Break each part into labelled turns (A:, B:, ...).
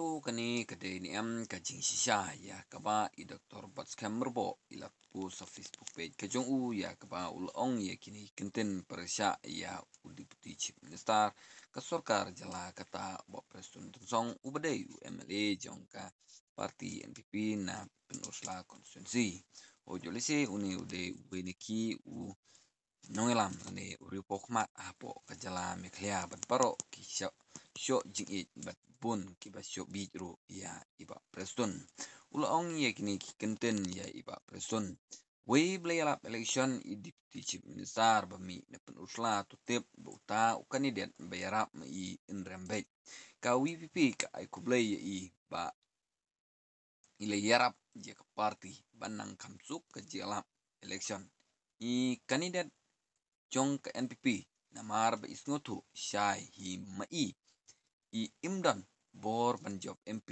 A: tu kani kade ni am ka jing si ya ka ba i doctor bots camera bo i lat ku sa facebook page ka jong u ya ka ba ul ong ya kini kenten persya ya u deputy chief minister ka sarkar jala kata bo presiden song bade u mla jong ka parti npp na penusla konstitusi o jolisi uni u ki u nong lam ani uri pok ma apo kajala meklia bat paro ki syo syo jing it e bat bun ki bat syo bi ru ya iba preston ula ong ye kini ki kenten ya iba preston we play lap election i deputy chief minister ba mi ne pen usla tu tip bu ta u kandidat bayarap ma i in rembek ka pi ka ai ku play i ba ile yarap je ka party banang kamsuk ke jelap election i kandidat Jong ke NPP namarɓe isnoto shahimma'i i imdan bor ban job MP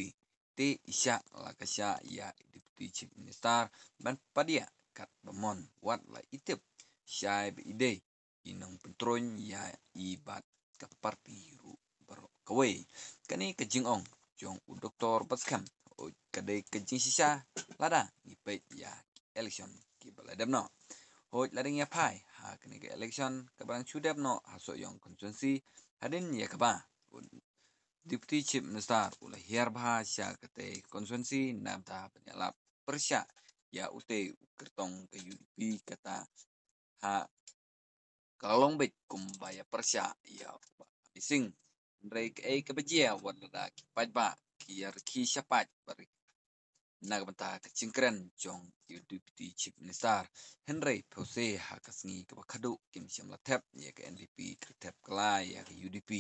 A: te isha lakasha ya deputy chief minister ban padia kat bamon wat la Itip shai be ide inang pentron ya ibat kat parti ru baro kawe kani kejing ong jong u doktor baskam o kade kejing sisa lada ipe ya election ki bala no hoj lading ya pai ke election sudah sudah hasil yang yang hadin ye kaba deputy chief minister ula hiar bahasa kete kate nam ta penyalap persia, ya ute kertong ke UDP kata ha kalong bet kumbaya persia, ya bising mereka ei kebejia wadada kipat ba kiar kisapat syapat nagmata chingkran chong youtube ti chip minister henry phose hakasngi ka khadu kim shamla tap ye ka ndp ka thep kla ya ka ya udp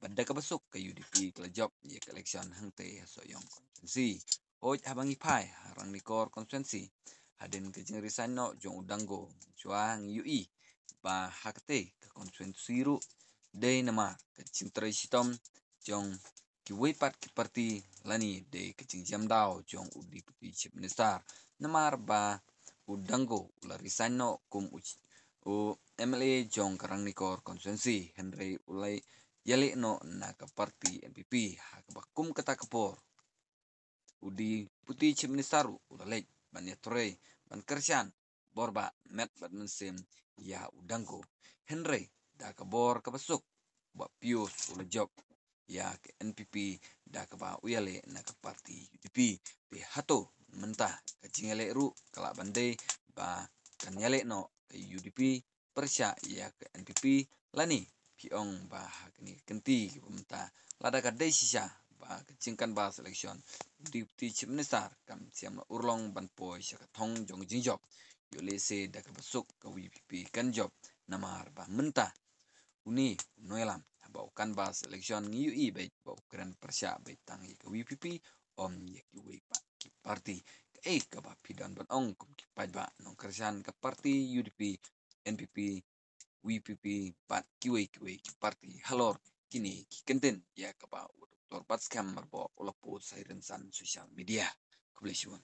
A: banda ka basuk ka udp ka ya job ye ka election hangte so yong si oj habangi pai rang ni kor constituency haden ka jing risano jong udango chuang ui ba hakte ka constituency ru de nama ka chintrai sitom jong ki pat ki parti lani de kecing jam dao jong udi putih chief minister namar ba udango ularisano kum uch u MLA jong karang nikor konsensi Henry ulai yali no na ke parti NPP hak bakum kata kepor udi putih chief minister ulalek ban yatore ban kersian borba met sim ya udanggo Henry da kebor kepesuk buat pius ula job ya ke NPP da ba uyale na ke parti UDP pe hato mentah ke jingale ru kala bande ba kan yale no ke UDP persya ya ke NPP lani piong ba hakni kenti pemerintah lada kadai sisa ba jingkan ba seleksion, deputy chief minister kam siam urlong ban poi ka thong jong jing job se da ke basuk ka WPP kan job namar ba menta uni noelam bau ba selection UI baik bau keren persia tang tangi ke WPP om yek UI pak ki parti ke e ke ba dan ban ong kum ki pad ba nong kerjaan ke parti UDP NPP WPP pat ki wei ki wei ki parti halor kini ki kenten ya ke ba doktor pat scam merbo pu sairen san sosial media keblesiwan